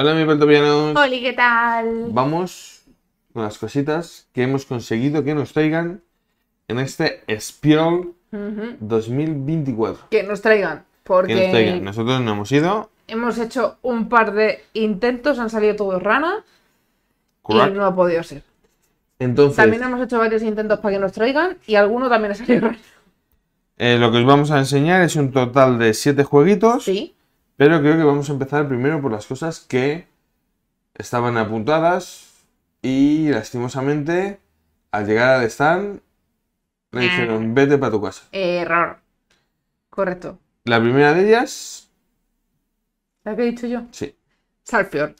Hola, mi peltopianos. Hola, ¿qué tal? Vamos con las cositas que hemos conseguido que nos traigan en este Spiel 2024. Que nos traigan, porque nosotros no hemos ido. Hemos hecho un par de intentos, han salido todos rana y no ha podido ser. Entonces, también hemos hecho varios intentos para que nos traigan y alguno también ha salido rana. Eh, lo que os vamos a enseñar es un total de 7 jueguitos. Sí pero creo que vamos a empezar primero por las cosas que estaban apuntadas y lastimosamente al llegar al stand le ah. dijeron vete para tu casa. Error. Correcto. La primera de ellas... ¿La que he dicho yo? Sí. Salfior.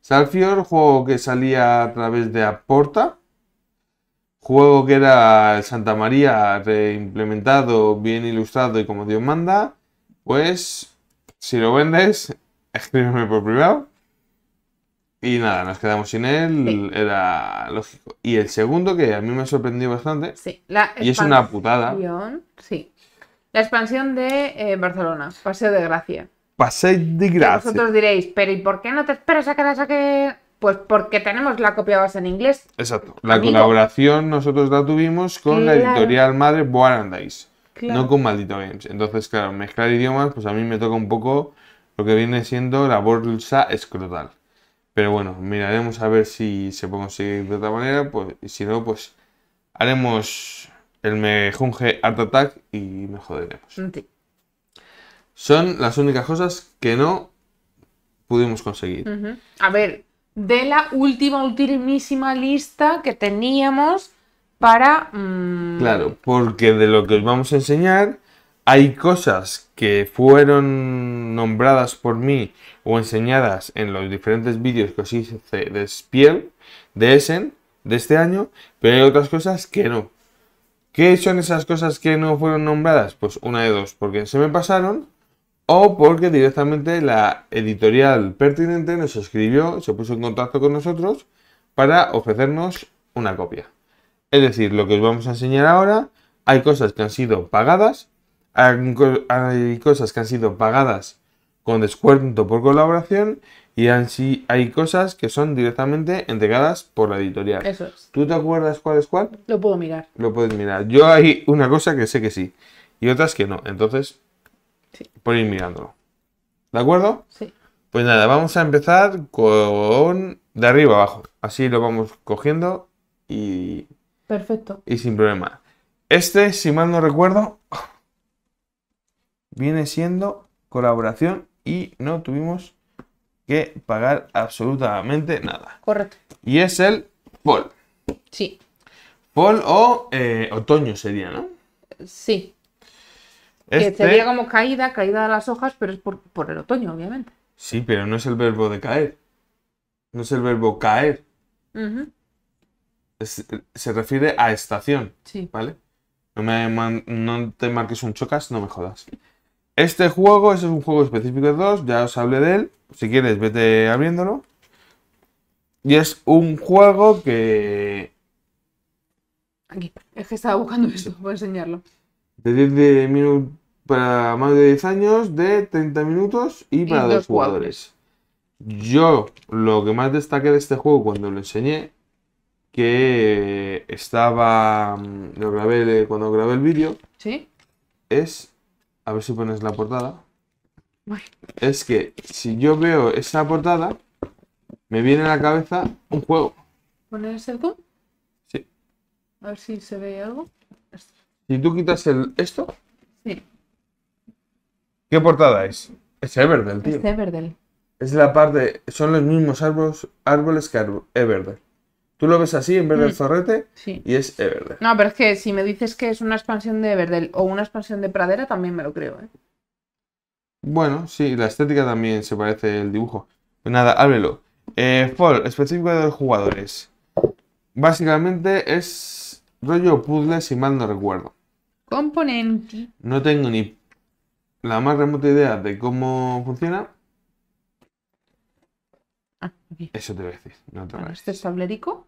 Salfior, juego que salía a través de Aporta. Juego que era el Santa María reimplementado, bien ilustrado y como Dios manda. Pues si lo vendes, escríbeme por privado. Y nada, nos quedamos sin él, era lógico. Y el segundo, que a mí me ha sorprendió bastante, sí. y es una putada. Sí. La expansión de eh, Barcelona, Paseo de Gracia. Paseo de Gracia. vosotros diréis, pero ¿y por qué no te esperas a que la saque? Pues porque tenemos la copia base en inglés. Exacto. La colaboración nosotros la tuvimos con la editorial madre Buarandais. No con Maldito Games. Entonces, claro, mezclar idiomas, pues a mí me toca un poco lo que viene siendo la bolsa escrotal. Pero bueno, miraremos a ver si se puede conseguir de otra manera, pues, y si no, pues haremos el mejunge Art Attack y me joderemos. Son las únicas cosas que no pudimos conseguir. A ver, de la última, ultimísima lista que teníamos, para... Mm, claro, porque de lo que os vamos a enseñar hay cosas que fueron nombradas por mí o enseñadas en los diferentes vídeos que os hice de Spiel, de Essen, de este año, pero hay otras cosas que no. ¿Qué son esas cosas que no fueron nombradas? Pues una de dos, porque se me pasaron o porque directamente la editorial pertinente nos escribió, se puso en contacto con nosotros para ofrecernos una copia. Es decir, lo que os vamos a enseñar ahora, hay cosas que han sido pagadas, hay cosas que han sido pagadas con descuento por colaboración y hay cosas que son directamente entregadas por la editorial. Eso es. ¿Tú te acuerdas cuál es cuál? Lo puedo mirar. Lo puedes mirar. Yo hay una cosa que sé que sí y otras que no. Entonces, por ir mirándolo. ¿De acuerdo? Sí. Pues nada, vamos a empezar con de arriba abajo. Así lo vamos cogiendo y Perfecto. Y sin problema. Este, si mal no recuerdo, viene siendo colaboración y no tuvimos que pagar absolutamente nada. Correcto. Y es el pol. Sí. Pol o eh, otoño sería, ¿no? Sí. Que este sería como caída, caída de las hojas, pero es por, el otoño, obviamente. Sí, pero no es el verbo de caer. No es el verbo caer se refiere a estación. Sí. ¿Vale? No, te marques un chocas, no me jodas. Este juego, ese es un juego específico de dos, ya os hablé de él. Si quieres, vete abriéndolo. Y es un juego que. Aquí, es que estaba buscando esto, voy a enseñarlo. De 10 minutos para más de 10 años, de 30 minutos y para dos, jugadores. Yo lo que más destaqué de este juego cuando lo enseñé que estaba. Mm, lo grabé cuando grabé el vídeo. Sí. Es. A ver si pones la portada. Es que si yo veo esa portada, me viene a la cabeza un juego. ¿Pones el zoom? Sí. A ver si se ve algo. Si tú quitas el esto. Sí. ¿Qué portada es? Es Everdell, tío. Es Everdell. Es la parte. Son los mismos árboles, árboles que Everdell. Tú lo ves así en verde del zorrete mm. y es Everdell. No, pero es que si me dices que es una expansión de Everdell o una expansión de Pradera, también me lo creo, ¿eh? Bueno, sí, la estética también se parece el dibujo. Pues nada, ábrelo. Eh, Fall, específico de los jugadores. Básicamente es rollo puzzle, si mal no recuerdo. Componente. No tengo ni la más remota idea de cómo funciona. Ah, Eso te voy a decir. No te ¿Este es tablerico?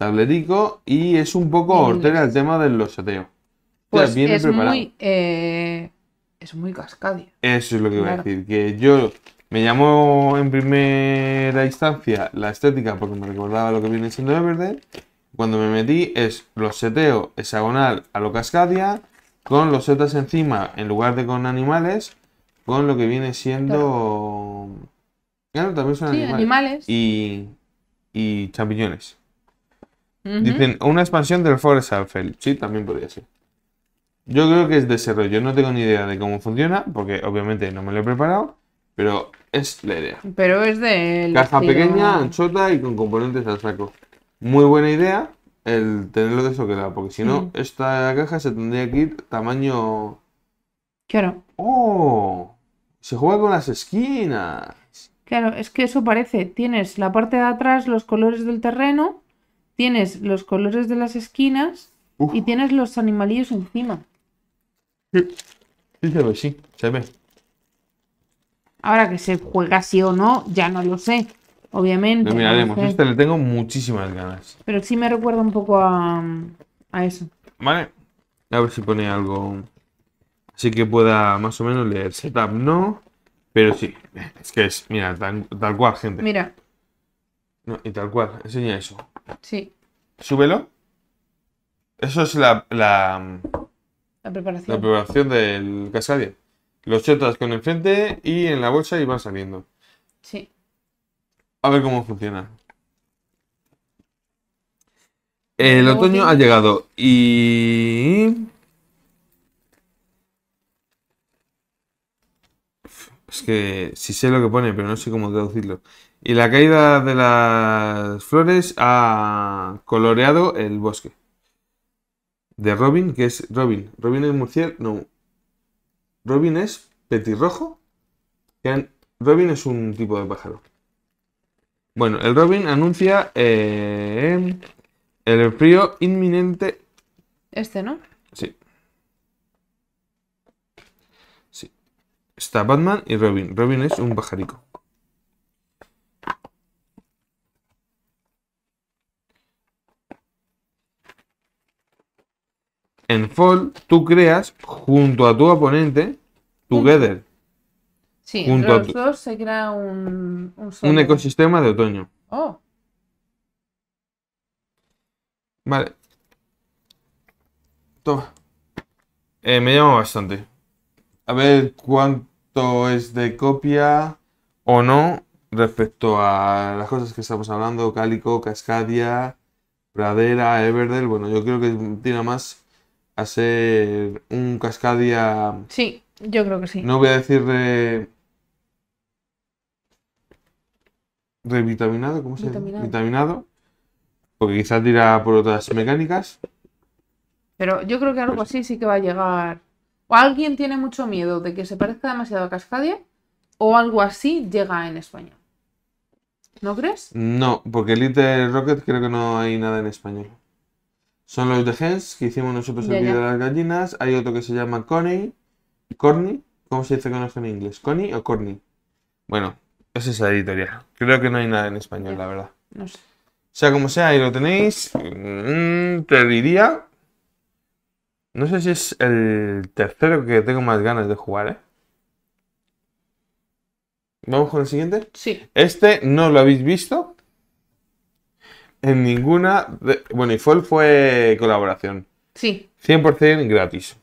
tabletico y es un poco hortera el tema del loseteo. Pues es Muy, eh, es muy cascadia. Eso es lo que voy a decir. Que yo me llamó en primera instancia la estética porque me recordaba lo que viene siendo verde Cuando me metí es loseteo hexagonal a lo cascadia con los setas encima en lugar de con animales con lo que viene siendo... Claro, también son animales. animales. Y, y champiñones. Dicen, una expansión del Forest Alfeld. Sí, también podría ser. Yo creo que es de ese rollo. No tengo ni idea de cómo funciona, porque obviamente no me lo he preparado, pero es la idea. Pero es de... Caja pequeña, anchota y con componentes al saco. Muy buena idea el tenerlo de eso que da, porque si no, esta caja se tendría que ir tamaño... Claro. ¡Oh! Se juega con las esquinas. Claro, es que eso parece. Tienes la parte de atrás los colores del terreno tienes los colores de las esquinas y tienes los animalillos encima. Sí. se ve, sí, se ve. Ahora que se juega así o no, ya no lo sé. Obviamente. Lo miraremos. Este le tengo muchísimas ganas. Pero sí me recuerda un poco a, eso. Vale. A ver si pone algo. Así que pueda más o menos leer. Setup no. Pero sí. Es que es. Mira, tal, cual, gente. Mira. y tal cual. Enseña eso. Sí. Súbelo. Eso es la, la, preparación. La preparación del casario Los chetas con el frente y en la bolsa y van saliendo. Sí. A ver cómo funciona. El otoño ha llegado y... Es que sí sé lo que pone, pero no sé cómo traducirlo y la caída de las flores ha coloreado el bosque. De Robin, que es Robin. Robin es murciélago. No. Robin es petirrojo. Robin es un tipo de pájaro. Bueno, el Robin anuncia eh, el frío inminente. Este, ¿no? Sí. Sí. Está Batman y Robin. Robin es un pajarico. En Fall, tú creas junto a tu oponente, together. Sí, dos se crea un, un, ecosistema de otoño. Oh. Vale. Toma. Eh, me llama bastante. A ver cuánto es de copia o no respecto a las cosas que estamos hablando. Cálico, Cascadia, Pradera, Everdell. Bueno, yo creo que tiene más a ser un Cascadia. Sí, yo creo que sí. No voy a decir re... revitaminado, ¿cómo se llama? Vitaminado. Porque quizás dirá por otras mecánicas. Pero yo creo que algo pues así sí que va a llegar. O alguien tiene mucho miedo de que se parezca demasiado a Cascadia, o algo así llega en español. ¿No crees? No, porque Little Rocket creo que no hay nada en español. Son los de Hens que hicimos nosotros el de las gallinas. Hay otro que se llama Coney. ¿Corny? ¿Cómo se dice con en inglés? ¿Connie o Corny? Bueno, esa es la editorial. Creo que no hay nada en español, la verdad. No sé. Sea como sea, ahí lo tenéis. Mm, te diría. No sé si es el tercero que tengo más ganas de jugar, ¿eh? ¿Vamos con el siguiente? Sí. Este no lo habéis visto, en ninguna. De, bueno, y fue colaboración. Sí. 100% gratis.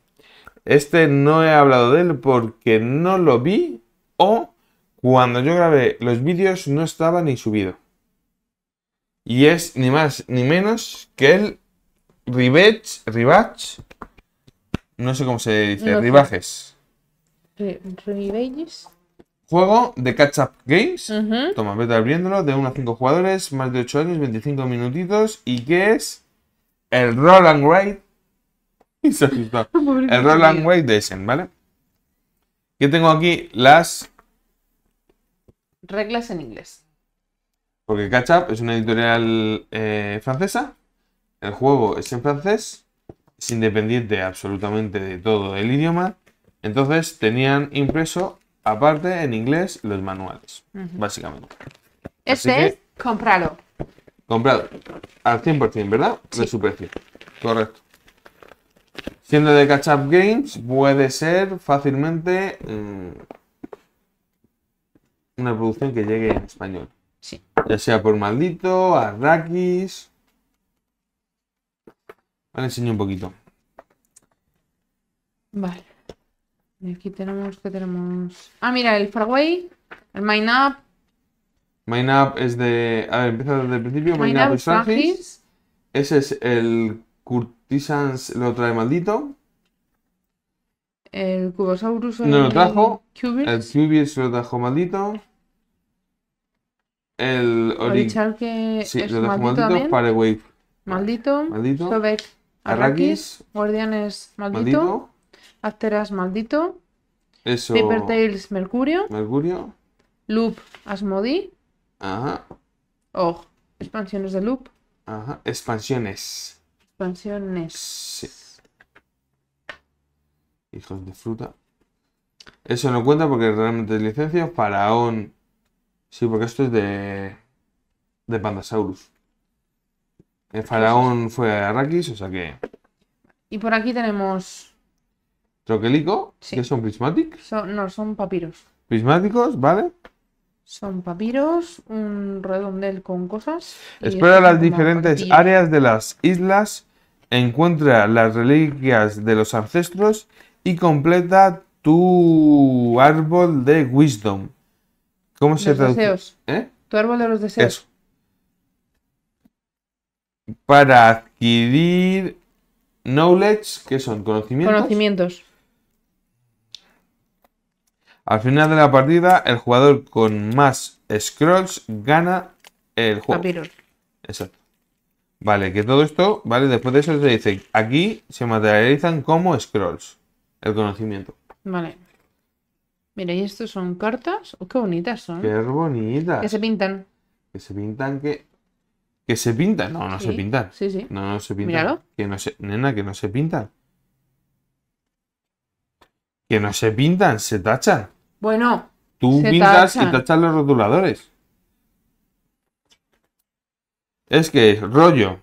Este no he hablado de él porque no lo vi o cuando yo grabé los vídeos no estaba ni subido. Y es ni más ni menos que el Rivage. Rivage. No sé cómo se dice. rivajes Ribajes. Juego de Catch Up Games. Toma, vete abriéndolo. De 1 a 5 jugadores, más de 8 años, 25 minutitos. ¿Y qué es? El Roll and Ride. el Roll and Ride de Essen, ¿vale? Que tengo aquí las. Reglas en inglés. Porque Catch Up es una editorial eh, francesa. El juego es en francés. Es independiente absolutamente de todo el idioma. Entonces tenían impreso Aparte, en inglés, los manuales, básicamente. Este es comprarlo. comprado. Comprado. Al 100%, ¿verdad? De su precio. Correcto. Siendo de Catch Up Games, puede ser fácilmente mm, una producción que llegue en español. Sí. Ya sea por Maldito, Arrakis. Vale, enseño un poquito. Vale aquí tenemos, que tenemos? Ah, mira, el Farway, el mine up es de... A ver, empieza desde el principio. MineUp es Francis. Ese es el Curtisans, lo trae maldito. El Cubosaurus. No lo trajo. El Cubis lo trajo maldito. El Orichalc. sí, lo trajo maldito. maldito Wave. Maldito. Maldito. Sobek. Arrakis. Guardianes. maldito. Asteras, Maldito. Eso. Paper Tales, Mercurio. Mercurio. Loop, Asmodi. Ajá. Oh, expansiones de Loop. Ajá, expansiones. Expansiones. Sí. Hijos de fruta. Eso no cuenta porque realmente es licencia. Faraón. Sí, porque esto es de. de Pandasaurus. El pues faraón fue Arrakis, o sea que. Y por aquí tenemos ¿Troquelico? Sí. ¿Qué son prismáticos. no, son papiros. ¿Prismáticos? ¿Vale? Son papiros, un redondel con cosas. Explora las diferentes áreas de las islas, encuentra las reliquias de los ancestros y completa tu árbol de wisdom. ¿Cómo se traduce? Deseos. ¿Eh? Tu árbol de los deseos. Para adquirir knowledge, ¿qué son? ¿Conocimientos? Conocimientos. Al final de la partida, el jugador con más scrolls gana el juego. Exacto. Vale, que todo esto, ¿vale? Después de eso se dice, aquí se materializan como scrolls, el conocimiento. Vale. Mira, y estos son cartas. Oh, qué bonitas son. Qué bonitas. Que se pintan. Que se pintan, que. Que se pintan. No, no se pintan. Sí, sí. No, no se pintan. Míralo. Que no se... Nena, que no se pintan. Que no se pintan, se tachan. Bueno. Tú pintas tachan. y tachas los rotuladores. Es que es rollo.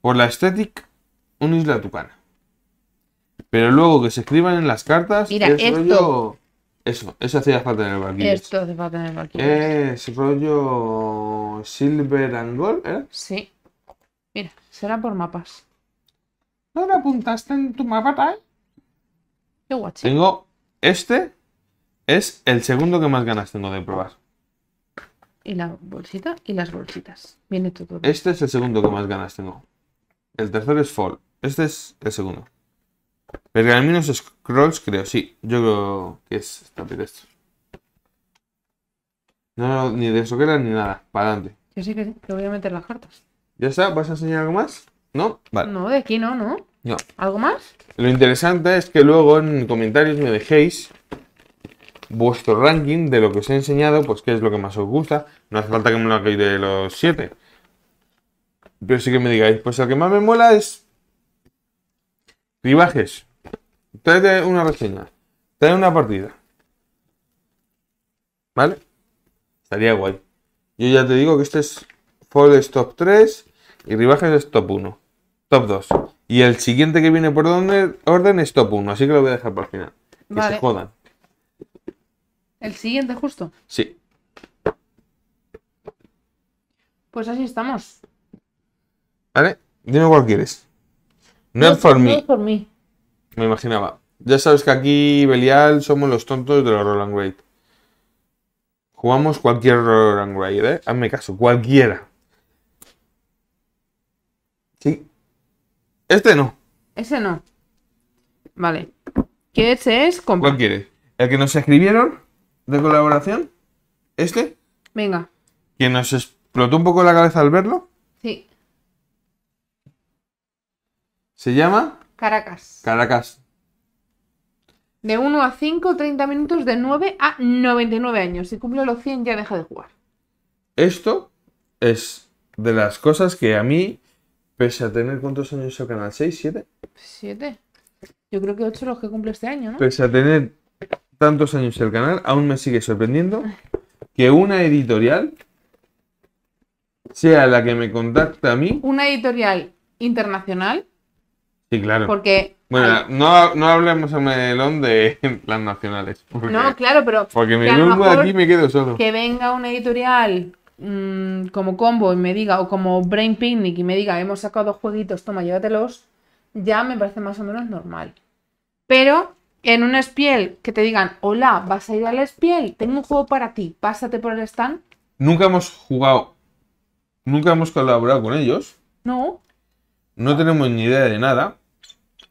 Por la estética, un isla tucana. Pero luego que se escriban en las cartas. Mira, esto. Rollo... Eso, eso hacía falta en el barquillo. Esto hace falta en el barquillo. Es rollo Silver and Gold, ¿eh? Sí. Mira, será por mapas. ¿No lo apuntaste en tu mapa, tal? Qué guacho. Tengo este es el segundo que más ganas tengo de probar. Y la bolsita y las bolsitas. Viene todo. Este es el segundo que más ganas tengo. El tercero es Fall. Este es el segundo. Pero al menos Scrolls, creo, sí. Yo creo que es No, ni de eso era ni nada. Para adelante. Yo sí que sí, voy a meter las cartas. ¿Ya está? ¿Vas a enseñar algo más? ¿No? Vale. No, de aquí no, ¿no? No. ¿Algo más? Lo interesante es que luego en comentarios me dejéis vuestro ranking de lo que os he enseñado, pues qué es lo que más os gusta. No hace falta que me lo hagáis de los 7. Pero sí que me digáis, pues lo que más me mola es ribajes. Trae una reseña. Trae una partida. ¿Vale? Estaría guay. Yo ya te digo que este es Fall top 3 y ribajes es top 1. Top 2. Y el siguiente que viene por orden es top 1, así que lo voy a dejar para el final. Que se jodan. ¿El siguiente justo? Sí. Pues así estamos. Vale, dime cuál quieres. Not for me. por Me imaginaba. Ya sabes que aquí, Belial, somos los tontos de los Roland Raid. Jugamos cualquier Roland Raid, ¿eh? Hazme caso, cualquiera. Sí. Este no. Ese no. Vale. ¿Qué es? ¿Cuál quieres? ¿El que nos escribieron? de colaboración? ¿Este? Venga. ¿Que nos explotó un poco la cabeza al verlo? Sí. Se llama Caracas. Caracas. De 1 a 5, 30 minutos, de 9 a 99 años. Si cumple los 100 ya deja de jugar. Esto es de las cosas que a mí, pese a tener cuántos años el canal, ¿6, 7? 7. Yo creo que 8 los que cumple este año, ¿no? Pese a tener tantos años el canal, aún me sigue sorprendiendo que una editorial sea la que me contacta a mí. Una editorial internacional. Sí, claro. Porque. Bueno, no, hablemos a melón de las nacionales. no, claro, pero. Porque me de aquí me quedo solo. Que venga una editorial mm, como Combo y me diga, o como Brain Picnic y me diga, hemos sacado dos jueguitos, toma, llévatelos, ya me parece más o menos normal. Pero en un espiel que te digan, hola, vas a ir al spiel tengo un juego para ti, pásate por el stand. Nunca hemos jugado, nunca hemos colaborado con ellos. No. No tenemos ni idea de nada.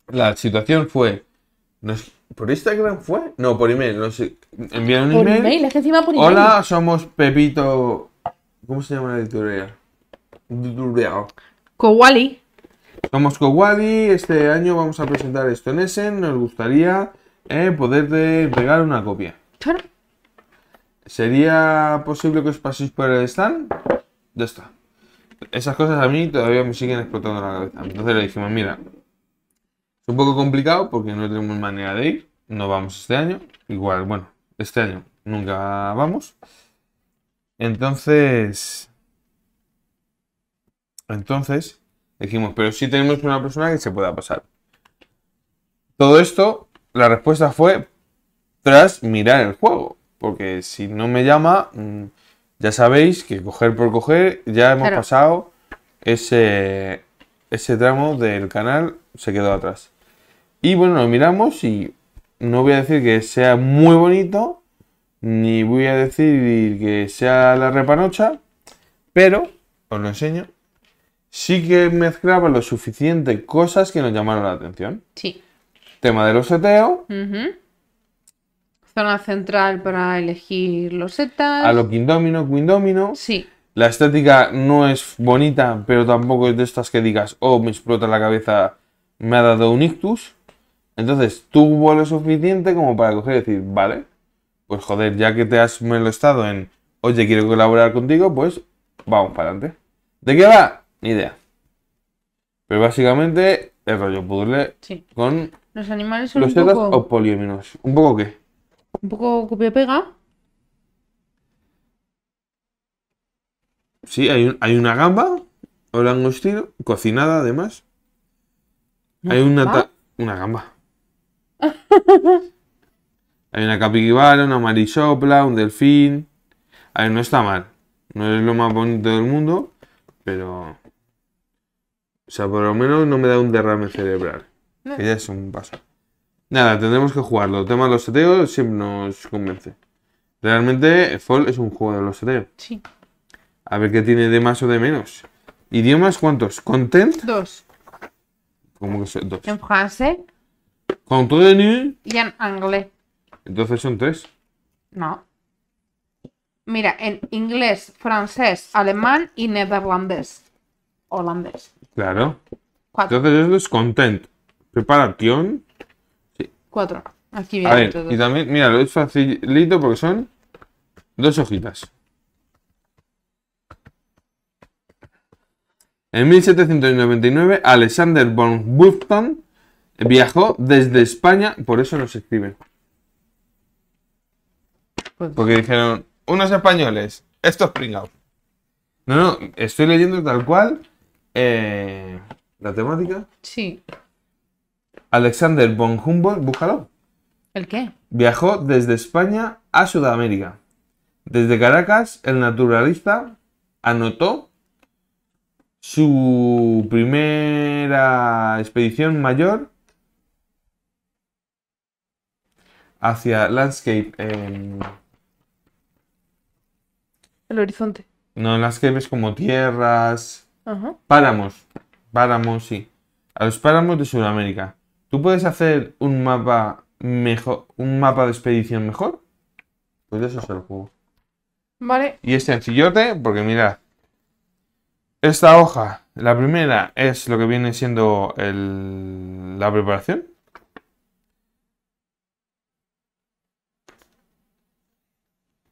La situación fue, ¿Por Instagram fue? No, por email, Enviaron un por email. Hola, somos Pepito. ¿Cómo se llama la editorial? Tutorial. Kowali. Somos Kowali. Este año vamos a presentar esto en Essen. Nos gustaría poder de pegar una copia. ¿Sería posible que os paséis por el stand? Ya está. Esas cosas a mí todavía me siguen explotando la cabeza. Entonces le dijimos, mira, es un poco complicado porque no tenemos manera de ir. No vamos este año. Igual, bueno, este año nunca vamos. Entonces... Entonces, dijimos, pero si tenemos una persona que se pueda pasar. Todo esto la respuesta fue tras mirar el juego. Porque si no me llama, mm, ya sabéis que coger por coger, ya hemos pasado ese, ese tramo del canal, se quedó atrás. Y bueno, lo miramos y no voy a decir que sea muy bonito, ni voy a decir que sea la repanocha, pero os lo enseño. Sí que mezclaba lo suficiente cosas que nos llamaron la atención. Sí. Tema de los seteos. Zona central para elegir los setas. A lo quindomino, quindomino. Sí. La estética no es bonita, pero tampoco es de estas que digas, oh, me explota la cabeza, me ha dado un ictus. Entonces, tuvo lo suficiente como para coger y decir, vale, pues joder, ya que te has molestado en, oye, quiero colaborar contigo, pues vamos para adelante. ¿De qué va? Ni idea. Pero básicamente el rollo puzzle con los animales son ¿Los un poco... o ¿Un poco qué? Un poco copia-pega. Sí, hay, una gamba o langostino, cocinada además. hay mm. ah. una, gamba. hay una capibara, una marisopla, un delfín. A ver, no está mal. No es lo más bonito del mundo, pero... O sea, por lo menos no me da un derrame cerebral. Que ya es un paso. Nada, tendremos que jugarlo. El tema de los seteos siempre nos convence. Realmente, Fall es un juego de los seteos. Sí. A ver qué tiene de más o de menos. ¿Idiomas cuántos? ¿Content? Dos. ¿Cómo que son dos? En francés. ¿Contenu? Y en inglés. Entonces son tres. No. Mira, en inglés, francés, alemán y neerlandés. Holandés. Claro. Entonces eso es content preparación. Sí. Cuatro. Aquí viene. todo. y también, mira, lo es facilito porque son dos hojitas. En 1799, Alexander von Wolfgang viajó desde España, por eso no se escribe. Pues- porque dijeron, unos españoles, Esto es pringados. No, no, estoy leyendo tal cual eh, la temática. Sí. Alexander von Humboldt, búscalo. ¿El qué? Viajó desde España a Sudamérica. Desde Caracas, el naturalista anotó su primera expedición mayor hacia landscape. El horizonte. No, landscape es como tierras, páramos, páramos, sí. A los páramos de Sudamérica. ¿Tú puedes hacer un mapa mejor, un mapa de expedición mejor? Pues eso es el juego. Vale. Y este sencillote, porque mira Esta hoja, la primera es lo que viene siendo la preparación.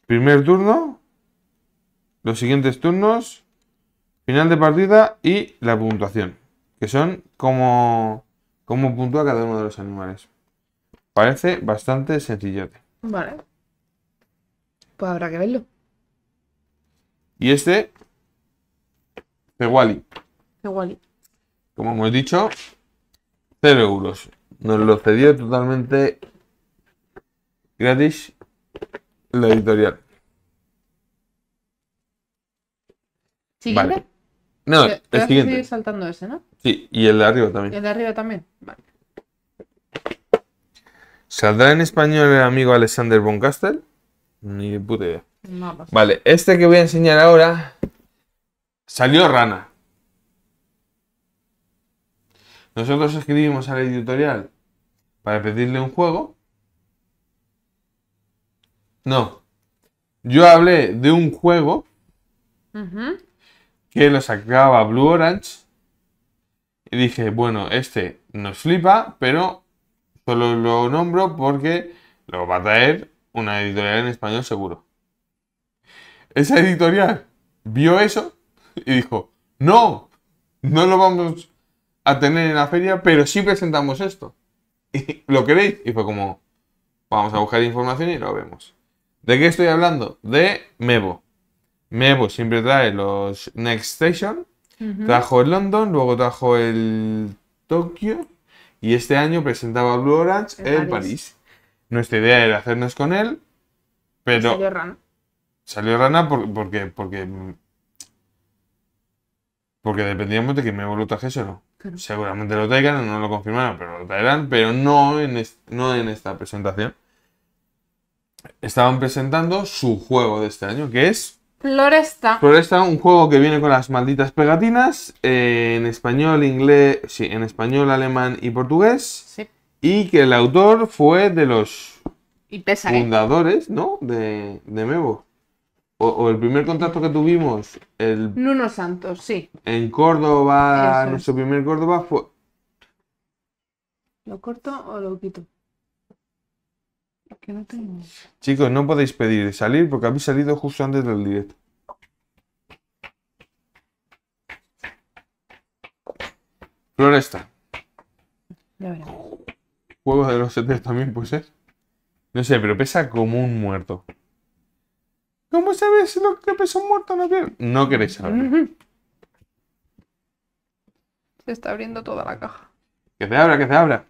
Primer turno, los siguientes turnos, final de partida y la puntuación, que son como cómo puntúa cada uno de los animales. Parece bastante sencillote. Vale. Pues habrá que verlo. Y este, Cewali. Cewali. Como hemos dicho, 0 euros. Nos lo cedió totalmente gratis la editorial. ¿Siguiente? Vale. No, el siguiente. saltando ese, ¿no? Sí, y el de arriba también. El de arriba también. Vale. ¿Saldrá en español el amigo Alexander von Ni puta idea. Vale, este que voy a enseñar ahora salió rana. Nosotros escribimos a la editorial para pedirle un juego. No. Yo hablé de un juego que lo sacaba Blue Orange y dije, bueno, este nos flipa, pero solo lo nombro porque lo va a traer una editorial en español seguro. Esa editorial vio eso y dijo, no, no lo vamos a tener en la feria, pero sí presentamos esto. Y, ¿Lo queréis? Y fue como, vamos a buscar información y lo vemos. ¿De qué estoy hablando? De Mevo. Mevo siempre trae los Next Station Trajo el London, luego trajo el Tokio y este año presentaba Blue Orange en, París. Nuestra idea era hacernos con él, pero... Salió rana. Salió rana porque, porque... dependíamos de que me lo trajese Seguramente lo traigan no lo confirmaron, pero lo traerán, pero no en, no en esta presentación. Estaban presentando su juego de este año, que es Floresta. Floresta, un juego que viene con las malditas pegatinas eh, en español, inglés, sí, en español, alemán y portugués. Sí. Y que el autor fue de los fundadores, ¿no? De, de Mevo. O, el primer contacto que tuvimos, el... Nuno Santos, sí. En Córdoba, nuestro primer Córdoba fue... ¿Lo corto o lo quito? Chicos, no podéis pedir salir porque habéis salido justo antes del directo. Floresta. Ya de los setes también puede ser. No sé, pero pesa como un muerto. ¿Cómo sabes lo que pesa un muerto No queréis saber. Se está abriendo toda la caja. Que se abra, que se abra.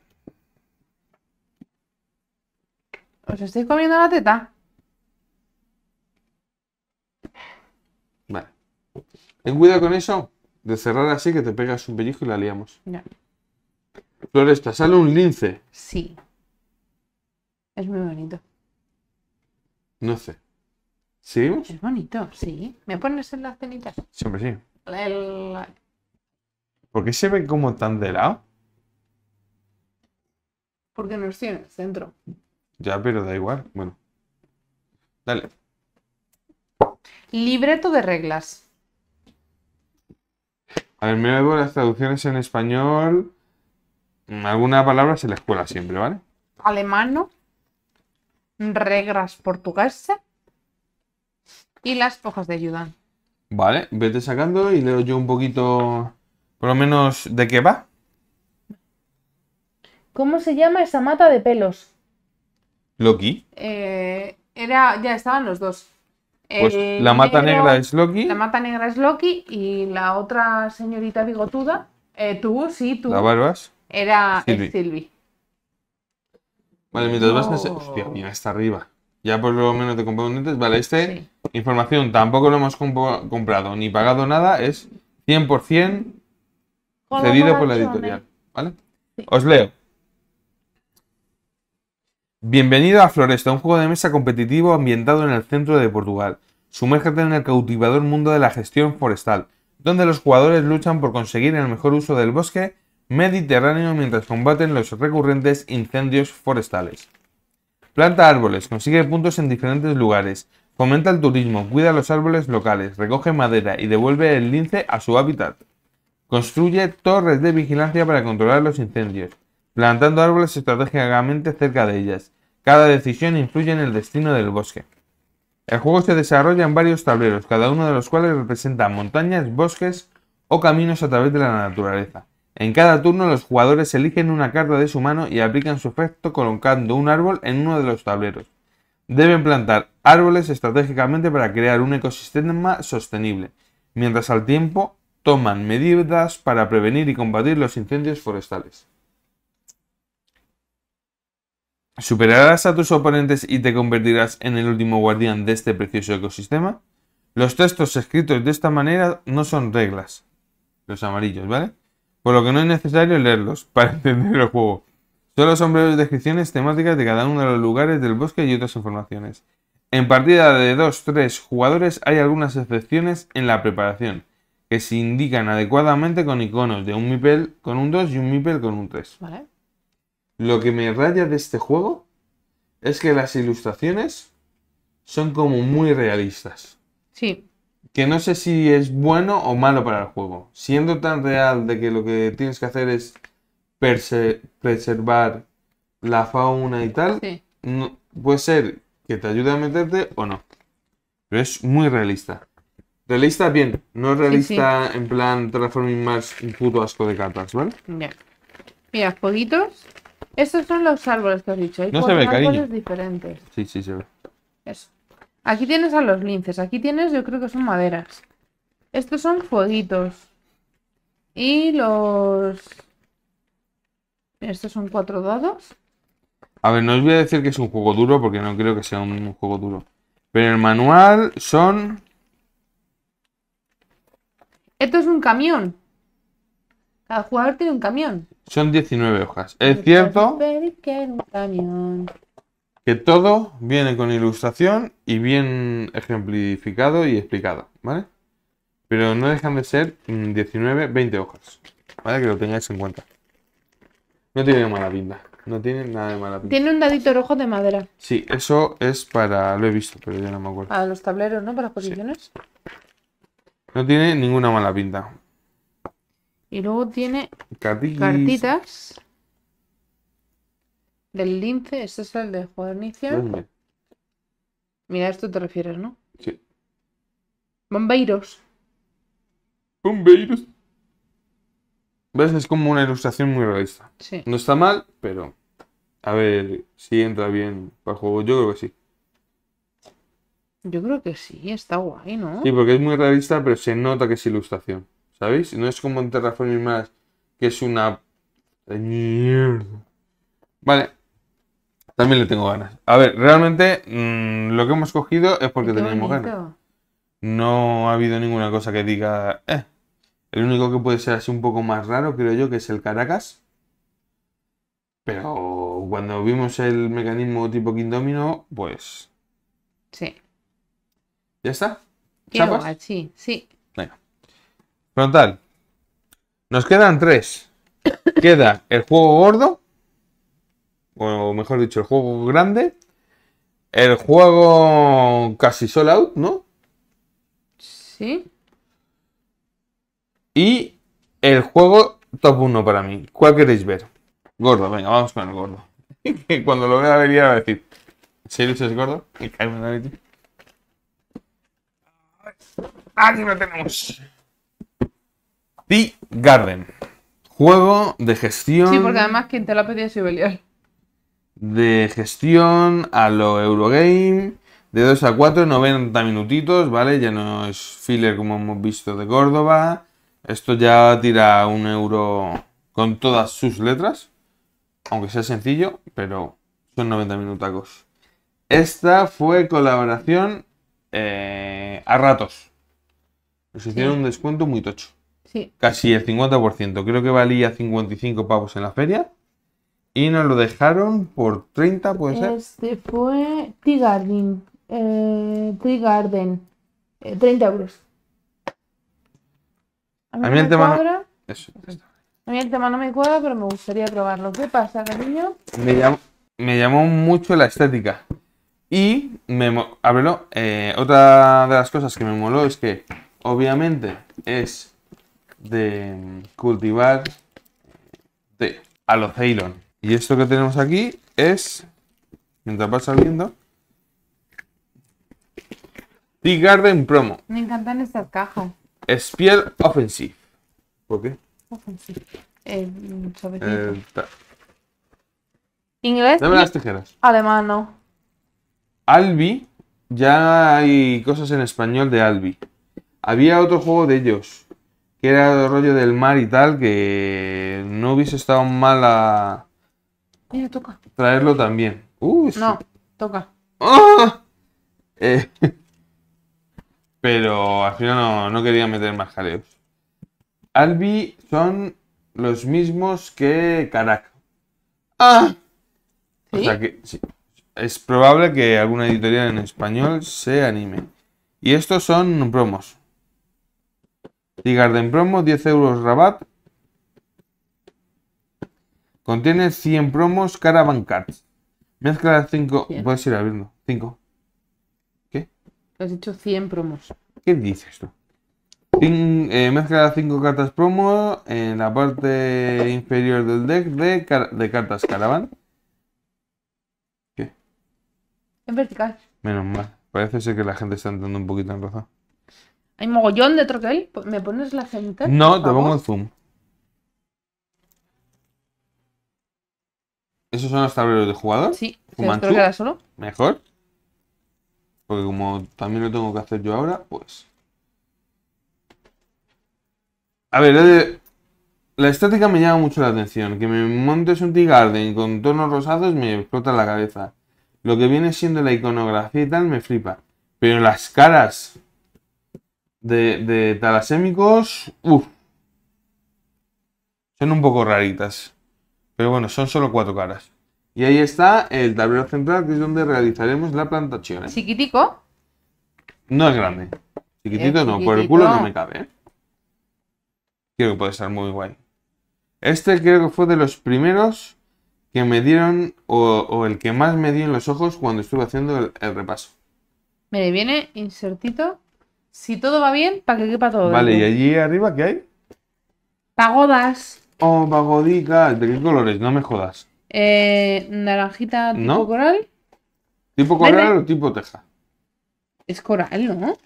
Os pues estoy comiendo la teta. Vale. Ten cuidado con eso de cerrar así que te pegas un pellizco y la liamos. Ya. Floresta, sale un lince. Sí. Es muy bonito. No sé. ¿Sí? Es bonito, sí. ¿Me pones en las cenitas? Siempre sí. ¿Por qué se ve como tan de lado? Porque no estoy en el centro. Ya, pero da igual. Bueno. Dale. Libreto de reglas. A ver, me hago las traducciones en español. Alguna palabra se la escuela siempre, ¿vale? Alemano. Reglas portuguesas. Y las hojas de ayuda. Vale, vete sacando y leo yo un poquito, por lo menos, de qué va. ¿Cómo se llama esa mata de pelos? Loki. Eh, era, ya estaban los dos. Pues la mata negra es Loki. La mata negra es Loki y la otra señorita bigotuda, eh, tú, sí, tú. La barbas. Era Silvi. Vale, mientras más vas Hostia, mira, está arriba. Ya por lo menos de componentes. Vale, este información tampoco lo hemos comprado ni pagado nada. Es 100% cedido por la editorial. ¿Vale? Os leo. Bienvenido a Floresta, un juego de mesa competitivo ambientado en el centro de Portugal. Sumérgete en el cautivador mundo de la gestión forestal, donde los jugadores luchan por conseguir el mejor uso del bosque mediterráneo mientras combaten los recurrentes incendios forestales. Planta árboles, consigue puntos en diferentes lugares, fomenta el turismo, cuida los árboles locales, recoge madera y devuelve el lince a su hábitat. Construye torres de vigilancia para controlar los incendios plantando árboles estratégicamente cerca de ellas. Cada decisión influye en el destino del bosque. El juego se desarrolla en varios tableros, cada uno de los cuales representa montañas, bosques o caminos a través de la naturaleza. En cada turno los jugadores eligen una carta de su mano y aplican su efecto colocando un árbol en uno de los tableros. Deben plantar árboles estratégicamente para crear un ecosistema sostenible, mientras al tiempo toman medidas para prevenir y combatir los incendios forestales. ¿Superarás a tus oponentes y te convertirás en el último guardián de este precioso ecosistema? Los textos escritos de esta manera no son reglas. Los amarillos, ¿vale? Por lo que no es necesario leerlos para entender el juego. Solo son breves descripciones temáticas de cada uno de los lugares del bosque y otras informaciones. En partida de 2-3 jugadores hay algunas excepciones en la preparación, que se indican adecuadamente con iconos de un MIPEL con un 2 y un MIPEL con un 3. Vale. Lo que me raya de este juego es que las ilustraciones son como muy realistas. Sí. Que no sé si es bueno o malo para el juego. Siendo tan real de que lo que tienes que hacer es preservar la fauna y tal, puede ser que te ayude a meterte o no. Pero es muy realista. Realista bien, no realista en plan Transforming más un puto asco de cartas, ¿vale? Ya. Mira, poquitos. Estos son los árboles que os he dicho. Hay no árboles diferentes. Sí, sí, se ve. Eso. Aquí tienes a los linces. Aquí tienes, yo creo que son maderas. Estos son fueguitos. Y los... Estos son cuatro dados. A ver, no os voy a decir que es un juego duro porque no creo que sea un juego duro. Pero el manual son... Esto es un camión. A jugador tiene un camión. Son 19 hojas. Es cierto que, todo viene con ilustración y bien ejemplificado y explicado, ¿vale? Pero no dejan de ser 19, 20 hojas, ¿vale? Que lo tengáis en cuenta. No tiene mala pinta. No tiene nada de mala pinta. Tiene un dadito rojo de madera. Sí, eso es para. Lo he visto, pero ya no me acuerdo. Ah, los tableros, ¿no? Para las posiciones. No tiene ninguna mala pinta. Y luego tiene cartitas del lince. Este es el de juanicia Mira, a esto te refieres, ¿no? Sí. Bombeiros. Bombeiros. ¿Ves? Es como una ilustración muy realista. Sí. No está mal, pero a ver si entra bien para el juego. Yo creo que sí. Yo creo que sí, está guay, ¿no? Sí, porque es muy realista, pero se nota que es ilustración. ¿Sabéis? No es como en Terraforming más que es una mierda. Vale. También le tengo ganas. A ver, realmente mm, lo que hemos cogido es porque teníamos ganas. No ha habido ninguna cosa que diga. Eh. El único que puede ser así un poco más raro, creo yo, que es el Caracas. Pero cuando vimos el mecanismo tipo Quindomino, pues. Sí. ¿Ya está? Qué sí, sí. Frontal. Nos quedan tres. Queda el juego gordo. O mejor dicho, el juego grande. El juego casi solo out, ¿no? Sí. Y el juego top 1 para mí. ¿Cuál queréis ver? Gordo, venga, vamos con el gordo. Cuando lo vea, vería a decir: ¿Si ¿Sí, es gordo? Y cae una Aquí ¡Ah, lo tenemos. Tea Garden. Juego de gestión. Sí, porque además quien te lo ha es Ibelial. De gestión a lo Eurogame. De 2 a 4, 90 minutitos, ¿vale? Ya no es filler como hemos visto de Córdoba. Esto ya tira un euro con todas sus letras. Aunque sea sencillo, pero son 90 minutacos. Esta fue colaboración eh, a ratos. Nos hicieron un descuento muy tocho. Casi el 50%. Creo que valía 55 pavos en la feria. Y nos lo dejaron por 30, puede ser. Este fue Tea Garden. Eh, Garden. 30 eh, euros. A mí, el tema no... me cuadra, pero me gustaría probarlo. ¿Qué pasa, cariño? Me llamó, mucho la estética. Y me verlo, eh, otra de las cosas que me moló es que obviamente es de cultivar de Aloceilon. Y esto que tenemos aquí es, mientras va saliendo, t Garden Promo. Me encantan estas cajas. Spear Offensive. ¿Por qué? Offensive. Eh, eh Inglés. Dame las tijeras. Alemán Albi. Ya hay cosas en español de Albi. Había otro juego de ellos que era el rollo del mar y tal, que no hubiese estado mal a... Traerlo también. no, toca. ¡Ah! Eh, pero al final no, quería meter más jaleos. Albi son los mismos que Karak. ¡Ah! que es probable que alguna editorial en español se anime. Y estos son promos. Tigarden Garden Promo 10 euros rabat. Contiene 100 promos Caravan Cards. Mezcla las 5. Puedes ir abriendo. 5. ¿Qué? Has dicho 100 promos. ¿Qué dices tú? Eh, mezcla las 5 cartas promo en la parte inferior del deck de, de cartas Caravan. ¿Qué? En vertical. Menos mal. Parece ser que la gente está entrando un poquito en razón. Hay mogollón de troquel. ¿Me pones la gente? No, te pongo el zoom. ¿Esos son los tableros de jugador? Sí. me ¿Te solo? Mejor. Porque como también lo tengo que hacer yo ahora, pues... A ver, la estética me llama mucho la atención. Que me montes un Tea Garden con tonos rosados me explota la cabeza. Lo que viene siendo la iconografía y tal me flipa. Pero las caras de, talasémicos, uff. Son un poco raritas. Pero bueno, son solo cuatro caras. Y ahí está el tablero central, que es donde realizaremos la plantación. ¿eh? ¿Chiquitico? No es grande. Chiquitito no, por el culo no me cabe. ¿eh? Creo que puede estar muy guay. Este creo que fue de los primeros que me dieron, o, el que más me dio en los ojos cuando estuve haciendo el, repaso. Me viene insertito si todo va bien, para que quepa todo. Vale, ¿y allí arriba qué hay? Pagodas. Oh, pagodicas. ¿De qué colores? No me jodas. Eh, naranjita tipo ¿No? coral. ¿Tipo coral o tipo teja? Es coral, ¿no?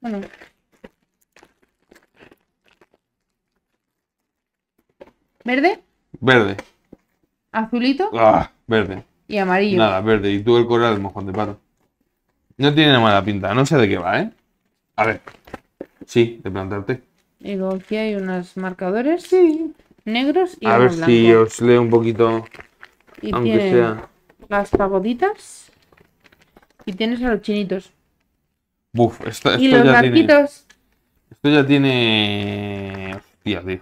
Bueno. ¿Verde? Verde. ¿Azulito? Ah, verde. Y amarillo. Nada, verde. Y tú el coral, mojón de pato. No tiene mala pinta, no sé de qué va, ¿eh? A ver. Sí, de plantarte. Y luego aquí hay unos marcadores sí. negros y A ver si os leo un poquito. Y aunque sea. Las pagoditas. Y tienes a los chinitos. Buf, esto, y los ya Esto ya tiene. Hostia, tío.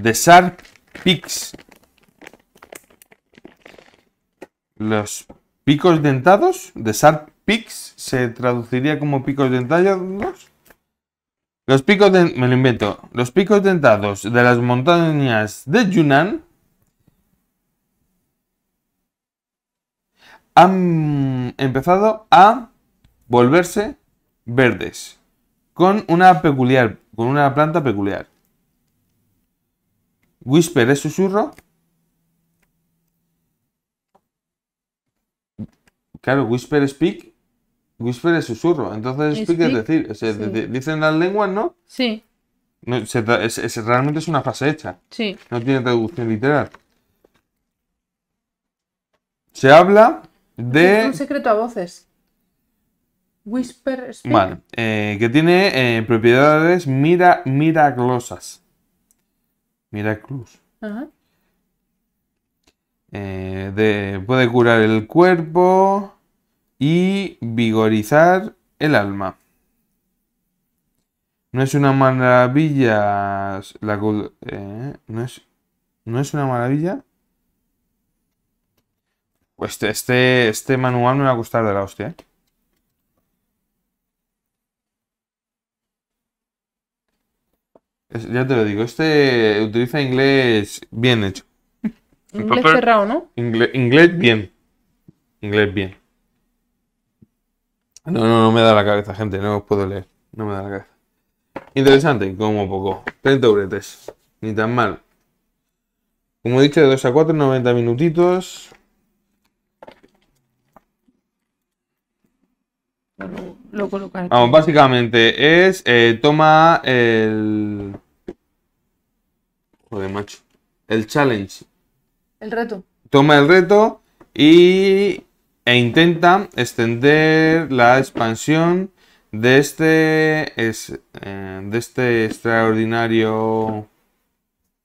The Sharp picks, Los picos dentados. The Sharp Pics se traduciría como picos dentados. Los picos me lo invento. Los picos dentados de las montañas de Yunnan han empezado a volverse verdes con una peculiar con una planta peculiar. Whisper es susurro. Claro, Whisper Speak Whisper es susurro. Entonces speak, es decir. dicen las lenguas, ¿no? Sí. realmente es una frase hecha. Sí. No tiene traducción literal. Se habla de. un secreto a voces. Whisper Speak. Vale. Eh, que tiene eh, propiedades mira, miraglosas. miraclus. Ajá. Eh, puede curar el cuerpo y vigorizar el alma. No es una maravilla eh, no, es, una maravilla. Pues este, este, este manual me va a gustar de la hostia. ¿eh? ya te lo digo, este utiliza inglés bien hecho. Inglés cerrado, ¿no? inglés bien. Inglés bien. No, no, no me da la cabeza, gente, no os puedo leer. No me da la cabeza. Interesante, como poco. 30 uretes. Ni tan mal. Como he dicho, de 2 a 4, 90 minutitos. Lo, lo Vamos, básicamente es. Eh, toma el. Joder, macho. El challenge. El reto. Toma el reto y e intenta extender la expansión de este, es, eh, de este extraordinario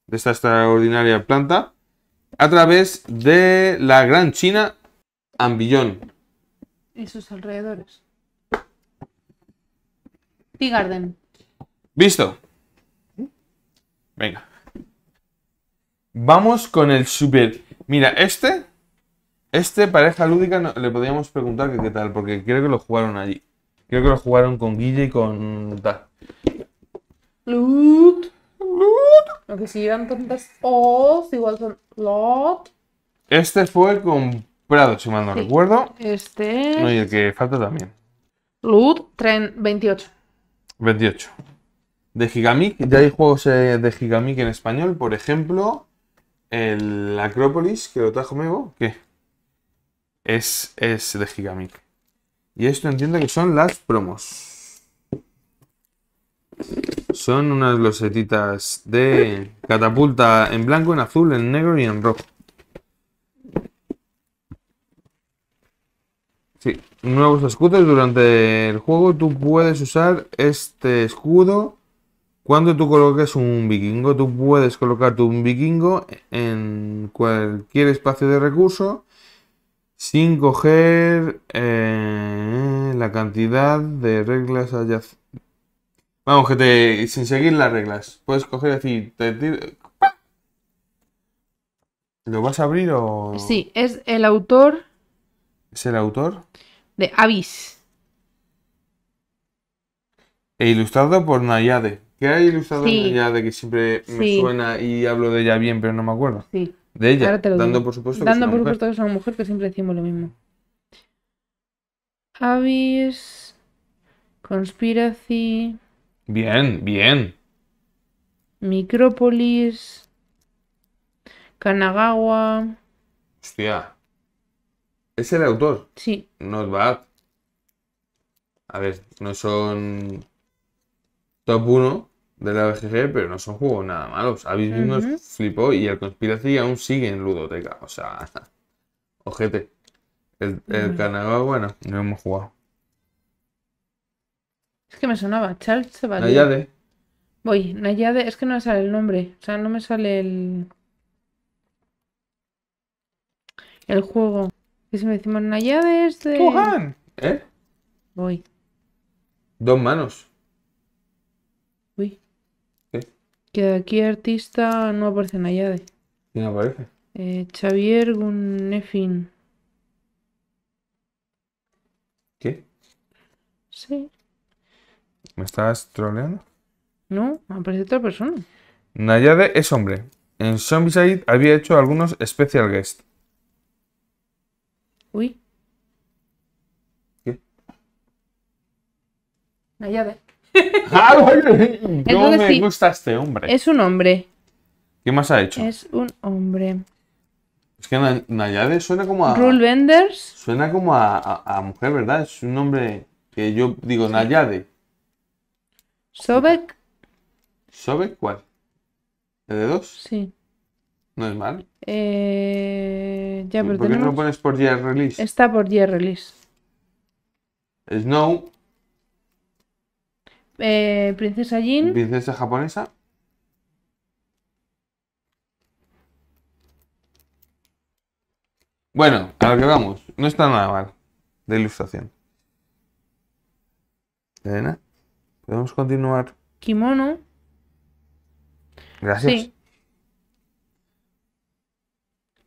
de esta extraordinaria planta a través de la Gran China Ambillón y sus alrededores. Pigarden Garden. Visto. Venga. Vamos con el super. Mira, este este, pareja lúdica, le podríamos preguntar que qué tal, porque creo que lo jugaron allí. Creo que lo jugaron con Guille y con tal. Loot. Loot. Aunque si llevan tantas O's, igual son Lot. Este fue comprado, si mal no recuerdo. Este. No, y el que falta también. Loot, tren 28. 28. De Gigamic, ya hay juegos eh, de Gigamic en español, por ejemplo, el Acrópolis, que lo trajo nuevo ¿Qué? es, de Gigamic. Y esto entiendo que son las promos. Son unas glosetitas de catapulta en blanco, en azul, en negro y en rojo. Sí, nuevos escudos. Durante el juego tú puedes usar este escudo. Cuando tú coloques un vikingo, tú puedes colocar tu vikingo en cualquier espacio de recurso sin coger eh, la cantidad de reglas allá. Vamos, que te, sin seguir las reglas. Puedes coger así. Te, ¿Lo vas a abrir o.? Sí, es el autor. ¿Es el autor? De Avis. E ilustrado por Nayade. ¿Qué hay ilustrado Nayade que siempre me suena y hablo de ella bien, pero no me acuerdo? Sí. De ella, dando por supuesto que dando por mujer. supuesto que una mujer, que siempre decimos lo mismo. Avis, Conspiracy, Bien, bien. Micrópolis, Kanagawa. Hostia. Es el autor. Sí, Not bad. A ver, no son top 1, de la BGG, pero no son juegos nada malos. Habéis visto, flipó y el Conspiracy aún sigue en ludoteca. O sea, ojete. El, el bueno, no hemos jugado. Es que me sonaba, Charles se Nayade. Voy, Nayade, es que no me sale el nombre. O sea, no me sale el. El juego. Y si me decimos Nayade es de. ¡Wuhan! ¿Eh? Voy. Dos manos. Que aquí artista no aparece Nayade. ¿Quién aparece? Eh, Xavier Gunefin. ¿Qué? Sí. ¿Me estás troleando? No, aparece otra persona. Nayade es hombre. En Zombieside había hecho algunos special guests. Uy. ¿Qué? Nayade. Ah, no me gusta este hombre. Es un hombre. ¿Qué más ha hecho? Es un hombre. Es que Nayade suena como a. Rule Benders. Suena como a, mujer, ¿verdad? Es un hombre que yo digo Nayade. ¿Sobek? ¿Sobek cuál? ¿El de dos? Sí. No es mal. Eh, ya, pero ¿Por qué no lo pones por year release? Está por year release. Snow. Eh, princesa Jin. Princesa japonesa. Bueno, a lo que vamos. No está nada mal de ilustración. Elena, podemos continuar. Kimono. Gracias.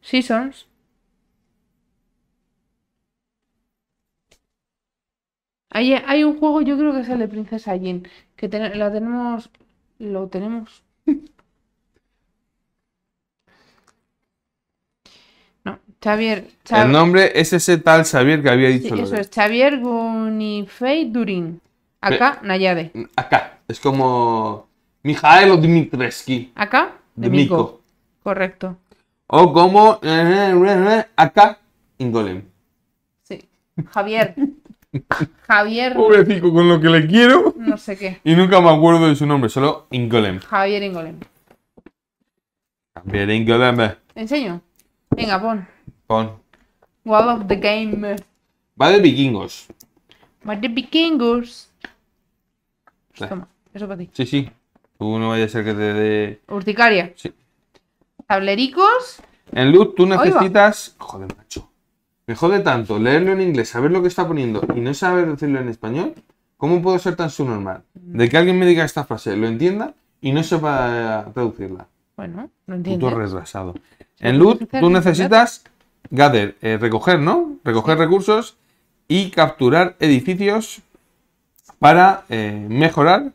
Seasons. Hay, un juego, yo creo que es el de Princesa Jean, que lo tenemos. Lo tenemos. no, Xavier, El nombre es ese tal Xavier que había dicho. Sí, eso es Xavier Gunifei Durin. Acá, Nayade. Acá, es como. o Dimitreski. Acá, de, Correcto. O como. Eh, eh, eh, acá, Ingolem. Sí, Javier. Javier. Pobrecito con lo que le quiero. No sé qué. Y nunca me acuerdo de su nombre, solo Ingolem. Javier Ingolem. Javier Ingolem. Eh. enseño? Venga, pon. Pon. Wall of the Game. Va de vikingos. Va de vikingos. toma, eso para ti. Sí, sí. Tú no vayas a ser que te dé. Urticaria. Sí. Tablericos. En luz, tú necesitas. Joder, macho. Me jode tanto leerlo en inglés, saber lo que está poniendo y no saber decirlo en español. ¿Cómo puedo ser tan subnormal? Mm. De que alguien me diga esta frase, lo entienda y no sepa eh, traducirla. Bueno, no entiendo. Tú retrasado. En Loot, tú necesitas gather, eh, recoger, ¿no? Recoger recursos y capturar edificios para eh, mejorar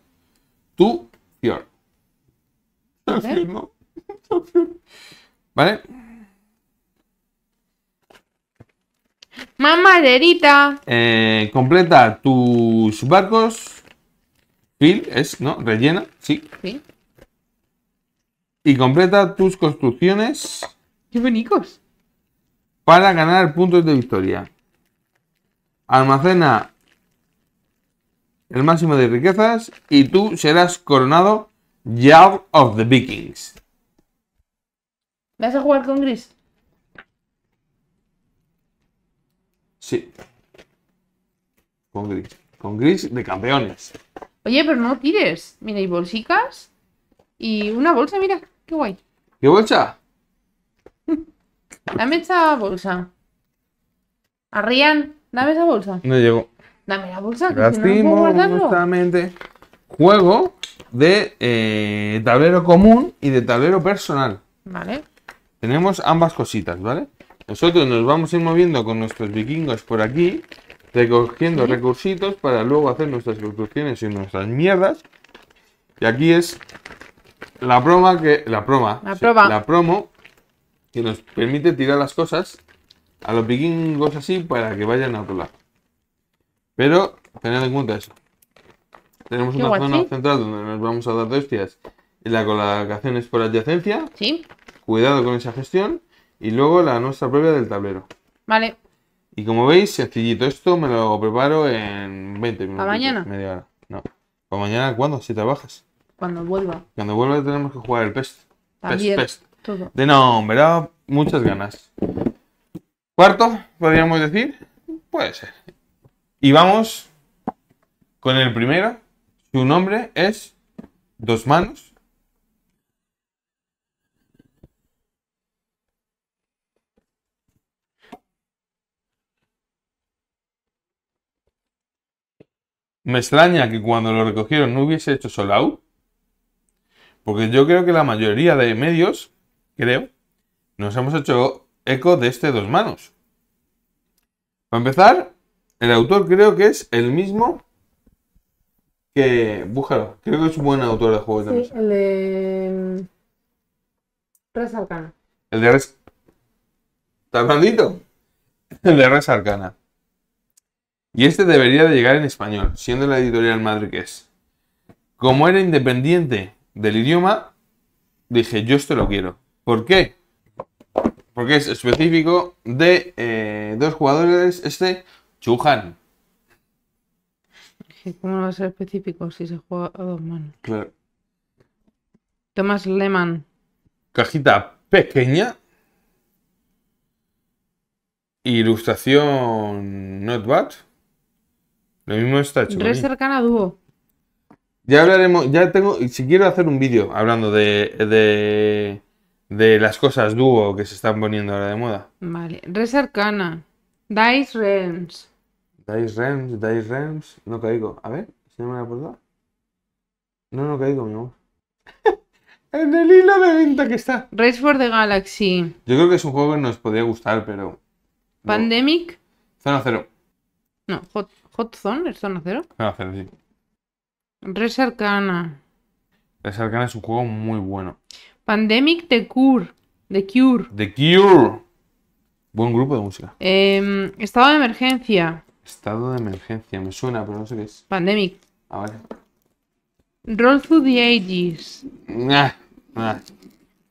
tu fior. ¿Vale? Mamaderita. Eh, completa tus barcos. Fill es, ¿no? Rellena, sí. Sí. Y completa tus construcciones. ¡Qué bonitos! Para ganar puntos de victoria. Almacena el máximo de riquezas y tú serás coronado Yard of the Vikings. ¿Vas a jugar con Gris? Sí. Con gris. Con gris de campeones. Oye, pero no tires. Mira, y bolsicas. Y una bolsa, mira. Qué guay. ¿Qué bolsa? Dame esa bolsa. Arrian, dame esa bolsa. No llego. Dame la bolsa, que si no, no puedo guardarlo. Justamente. Juego de eh, tablero común y de tablero personal. Vale. Tenemos ambas cositas, ¿vale? Nosotros nos vamos a ir moviendo con nuestros vikingos por aquí, recogiendo recursos para luego hacer nuestras construcciones y nuestras mierdas. Y aquí es la broma que. La broma. La, promo que nos permite tirar las cosas a los vikingos así para que vayan a otro lado. Pero tened en cuenta eso. Tenemos una zona central donde nos vamos a dar dos y la colocación es por adyacencia. Sí. Cuidado con esa gestión y luego la nuestra propia del tablero. Vale. Y como veis, sencillito. Esto me lo preparo en 20 minutos. mañana? Media hora. No. ¿Para mañana cuándo? Si trabajas. Cuando vuelva. Cuando vuelva tenemos que jugar el pest También. De no, Muchas ganas. Cuarto, podríamos decir. Puede ser. Y vamos con el primero. Su nombre es Dos Manos. Me extraña que cuando lo recogieron no hubiese hecho solo out. Porque yo creo que la mayoría de medios, creo, nos hemos hecho eco de este dos manos. Para empezar, el autor creo que es el mismo que Bújalo, Creo que es un buen autor de juegos de mesa. Mm, el de. Res Arcana. El de Res. ¿Estás maldito? El de Res Arcana. Y este debería de llegar en español, siendo la editorial madre que es. Como era independiente del idioma, dije, yo esto lo quiero. ¿Por qué? Porque es específico de eh, dos jugadores, este, Chuhan. ¿Cómo no va a ser específico si se juega a dos manos? Claro. Thomas Lehmann. Cajita pequeña. Ilustración Not lo mismo está hecho. Res cercana dúo. Ya hablaremos, ya tengo, si quiero hacer un vídeo hablando de, de, de las cosas dúo que se están poniendo ahora de moda. Vale, Res cercana. Dice Rems. Dice Rems, Dice Rems. No caigo. A ver, si no me la puerta. No, no caigo, mi amor. en el hilo de venta que está. Race for the Galaxy. Yo creo que es un juego que nos podría gustar, pero. Pandemic. Zona cero. No, Hot, Zone, ¿El zona cero. Ah, cero, sí. Res Arcana. Res Arcana es un juego muy bueno. Pandemic The Cure. The Cure. The Cure. Buen grupo de música. Em, estado de emergencia. Estado de emergencia, me suena, pero no sé qué es. Pandemic. Ah, vale. Roll Through the Ages.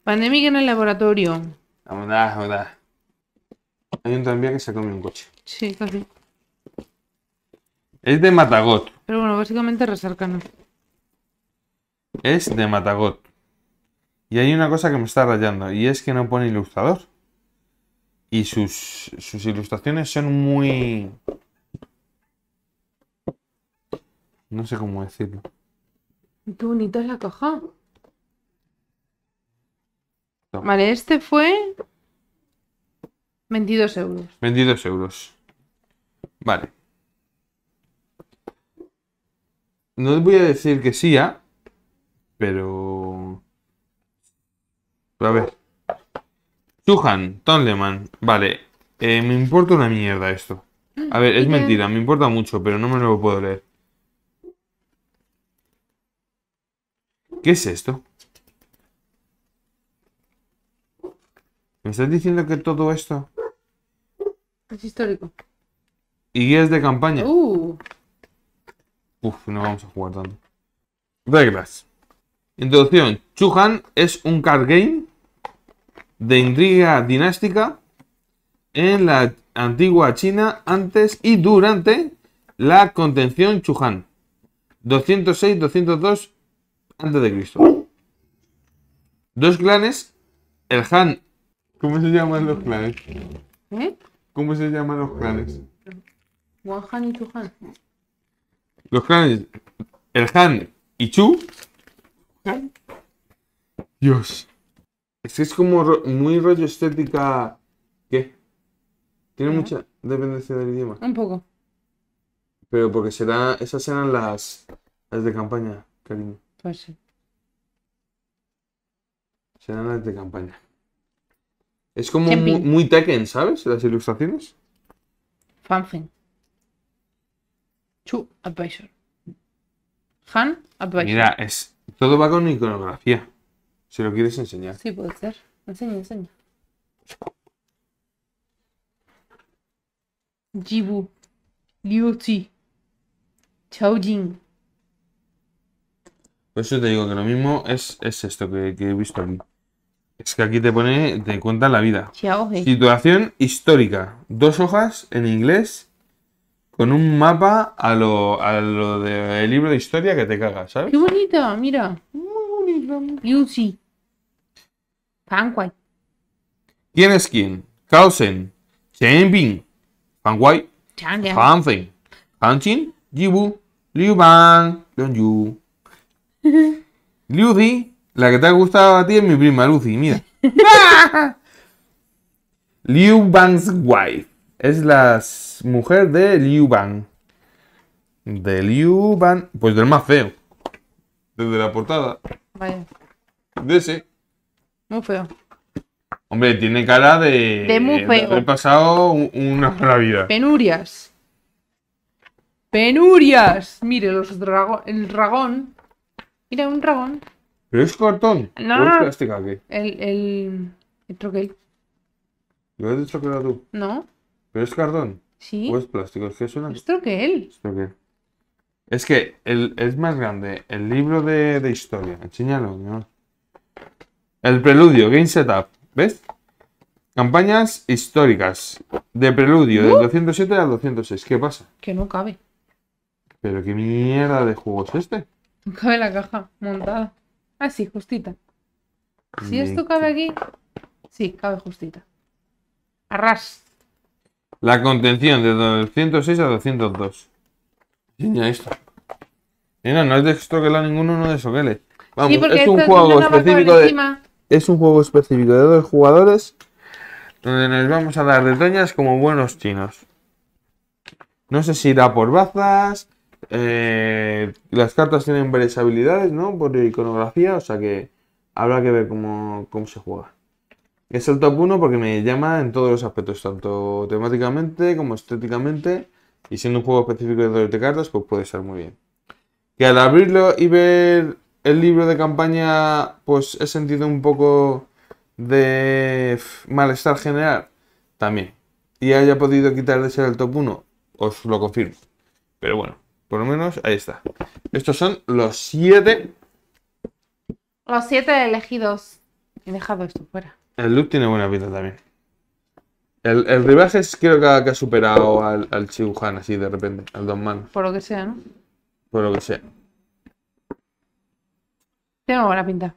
Pandemic en el laboratorio. Ah, nah. Hay un tranvía que se come un coche. Sí, casi. Es de Matagot. Pero bueno, básicamente resarcano. Es de Matagot. Y hay una cosa que me está rayando, y es que no pone ilustrador. Y sus, sus ilustraciones son muy... No sé cómo decirlo. Qué bonita es la caja. Vale, este fue 22 euros. 22 euros. Vale. No les voy a decir que sí, ¿ah? Pero... A ver. Suhan, Tonleman. Vale. Eh, me importa una mierda esto. A ver, es mentira, me importa mucho, pero no me lo puedo leer. ¿Qué es esto? ¿Me estás diciendo que todo esto? Es histórico. Y guías de campaña. Uh. Uf, no vamos a jugar tanto. Reglas. Introducción. Chuhan es un card game de intriga dinástica en la antigua China antes y durante la contención Chuhan. 206-202 a.C. Dos clanes, el Han. ¿Cómo se llaman los clanes? ¿Eh? ¿Cómo se llaman los clanes? Wan Han y Chu Han los clanes Han? y Chu. Dios. Es que es como muy rollo estética. ¿Qué? Tiene mucha dependencia del idioma. Un poco. Pero porque será, esas serán las, de campaña, cariño. Pues sí. Serán las de campaña. Es como muy, Tekken, ¿sabes? Las ilustraciones. Fing Chu advisor. Han advisor. Mira, es, todo va con iconografía. Si lo quieres enseñar. Sí, puede ser. Enseña, enseña. Jibu, Liu Chi. Chao Por eso te digo que lo mismo es, es esto que, he visto aquí. Es que aquí te pone, te cuenta la vida. Situación histórica. Dos hojas en inglés con un mapa a lo, a lo del libro de historia que te cagas, ¿sabes? Qué bonito, mira. Muy bonito. Lucy. Fangwai. ¿Quién es quién? Kausen. Chenbin. Fangwai. Hansen. Ji Jibu. Liu Ban. Yu. Lucy. La que te ha gustado a ti es mi prima Lucy, mira. Liu Bang's wife es la mujer de Liu Bang. De Liu pues del más feo. Desde la portada. Vaya. De ese. Muy feo. Hombre, tiene cara de. De muy feo. He pasado una mala vida. Penurias. Penurias. Mire, los dragón. El dragón. Mira, un dragón. es cartón. No. es este plástica El. El. troquel. ¿Lo has dicho que era tú? No. ¿Pero es cartón? Sí. ¿O es plástico? Es que es una... Es troquel. Es Es que es más grande el libro de, historia. Enseñalo. El preludio, Game Setup. ¿Ves? Campañas históricas. De preludio, del 207 uh. al 206. ¿Qué pasa? Que no cabe. ¿Pero qué mierda de juego es este? No cabe la caja montada. Ah, sí, justita. Si esto cabe aquí, sí, cabe justita. Arras. La contención de 206 a 202. no es de la ninguno, no de le. Vamos, es un juego específico de, Es un juego específico de dos jugadores donde nos vamos a dar de doñas como buenos chinos. No sé si irá por bazas. Eh, las cartas tienen varias habilidades, ¿no? Por iconografía, o sea que habrá que ver cómo se juega. Es el top 1 porque me llama en todos los aspectos, tanto temáticamente como estéticamente. Y siendo un juego específico de doble de cartas, pues puede ser muy bien. Que al abrirlo y ver el libro de campaña, pues he sentido un poco de malestar general. También. Y haya podido quitar de ser el top 1, os lo confirmo. Pero bueno, por lo menos ahí está. Estos son los 7. Siete... Los 7 elegidos. He dejado esto fuera. El Luke tiene buena pinta también. El, el es creo que ha, superado al, al así de repente, al Don Man. Por lo que sea, ¿no? Por lo que sea. Tiene buena pinta.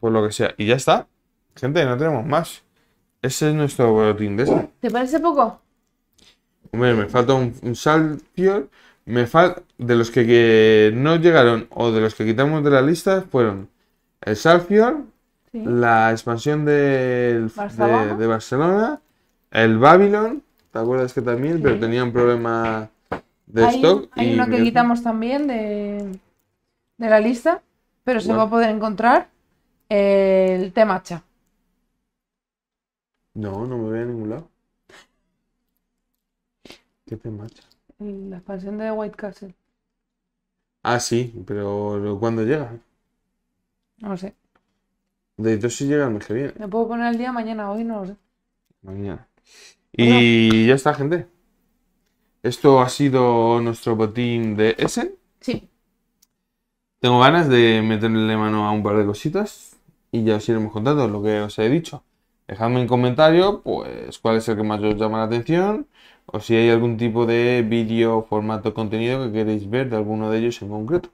Por lo que sea. Y ya está. Gente, no tenemos más. Ese es nuestro boletín de ¿Te parece poco? Hombre, me falta un, Salfior. Me falta. De los que, que, no llegaron o de los que quitamos de la lista fueron el Salfior, la expansión De, Barcelona, el Babylon, ¿te acuerdas que también? Pero tenía un problema de stock. Hay uno que quitamos también de, la lista, pero se va a poder encontrar el Temacha No, no me veo en ningún lado. ¿Qué Temacha La expansión de White Castle. Ah, sí, pero ¿cuándo llega? No lo sé. De hecho, si llega el Me puedo poner el día mañana, hoy no sé. Mañana. Y ya está, gente. Esto ha sido nuestro botín de Essen. Sí. Tengo ganas de meterle mano a un par de cositas y ya os iremos contando lo que os he dicho. Dejadme en comentario, pues, cuál es el que más os llama la atención o si hay algún tipo de vídeo, formato, contenido que queréis ver de alguno de ellos en concreto.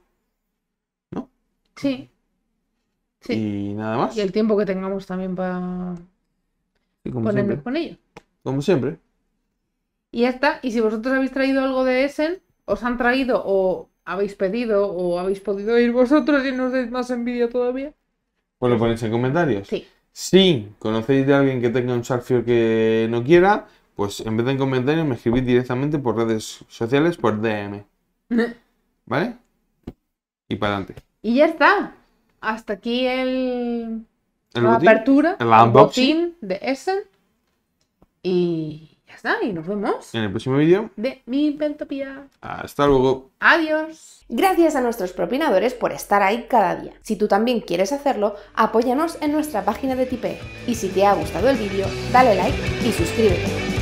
¿No? Sí. Y nada más. Y el tiempo que tengamos también para ponernos con ello. Como siempre. Y ya está. Y si vosotros habéis traído algo de Essen, os han traído o habéis pedido o habéis podido ir vosotros y nos dais más envidia todavía. Pues lo ponéis en comentarios. Sí. Si conocéis de alguien que tenga un Sarfio que no quiera, pues en vez de en comentarios me escribís directamente por redes sociales, por DM. ¿Vale? Y para adelante. Y ya está hasta aquí el, la apertura, el, unboxing de Essen. Y ya está, y nos vemos en el próximo vídeo de mi Pentopía. Hasta luego. Adiós. Gracias a nuestros propinadores por estar ahí cada día. Si tú también quieres hacerlo, apóyanos en nuestra página de Tipeee. Y si te ha gustado el vídeo, dale like y suscríbete.